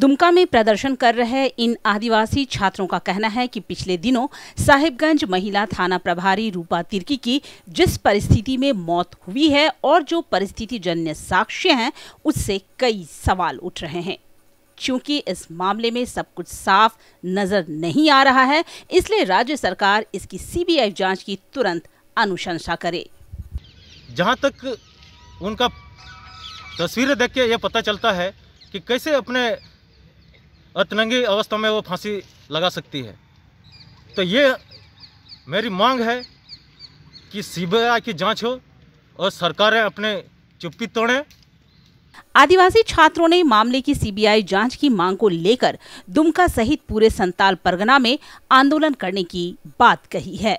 दुमका में प्रदर्शन कर रहे इन आदिवासी छात्रों का कहना है कि पिछले दिनों साहिबगंज महिला थाना प्रभारी रूपा तिर्की की जिस परिस्थिति में मौत हुई है और जो परिस्थिति जन्य साक्ष्य हैं उससे कई सवाल उठ रहे हैं क्योंकि इस मामले में सब कुछ साफ नजर नहीं आ रहा है इसलिए राज्य सरकार इसकी सीबीआई जांच की तुरंत अनुशंसा करे जहां तक उनका तस्वीरें देख के यह पता चलता है कि कैसे अपने अतरंगी अवस्था में वो फांसी लगा सकती है तो ये मेरी मांग है कि सीबीआई की जांच हो और सरकारें अपने चुप्पी तोड़े आदिवासी छात्रों ने मामले की सीबीआई जांच की मांग को लेकर दुमका सहित पूरे संताल परगना में आंदोलन करने की बात कही है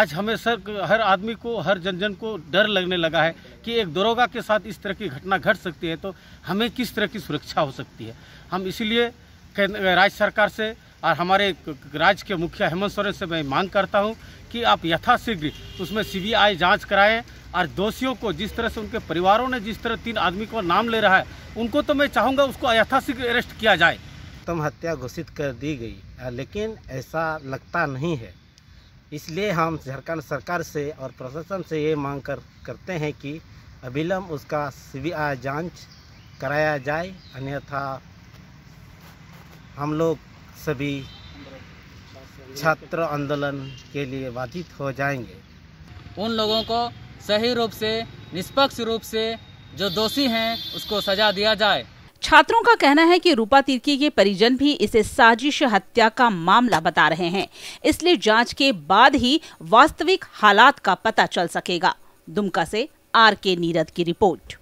आज हमें सर हर आदमी को हर जन जन को डर लगने लगा है कि एक दरोगा के साथ इस तरह की घटना घट सकती है तो हमें किस तरह की सुरक्षा हो सकती है हम इसीलिए राज्य सरकार से और हमारे राज्य के मुखिया हेमंत सोरेन से मैं मांग करता हूं कि आप यथाशीघ्र उसमें सीबीआई जांच कराएं और दोषियों को जिस तरह से उनके परिवारों ने जिस तरह तीन आदमी को नाम ले रहा है उनको तो मैं चाहूँगा उसको यथाशीघ्र अरेस्ट किया जाए तुम हत्या घोषित कर दी गई लेकिन ऐसा लगता नहीं है इसलिए हम झारखंड सरकार से और प्रशासन से ये मांग कर करते हैं कि अभिलम्ब उसका सी बी कराया जाए अन्यथा हम लोग सभी छात्र आंदोलन के लिए बाधित हो जाएंगे उन लोगों को सही रूप से निष्पक्ष रूप से जो दोषी हैं उसको सजा दिया जाए छात्रों का कहना है कि रूपा तिर्की के परिजन भी इसे साजिश हत्या का मामला बता रहे हैं इसलिए जांच के बाद ही वास्तविक हालात का पता चल सकेगा दुमका से आर के नीरद की रिपोर्ट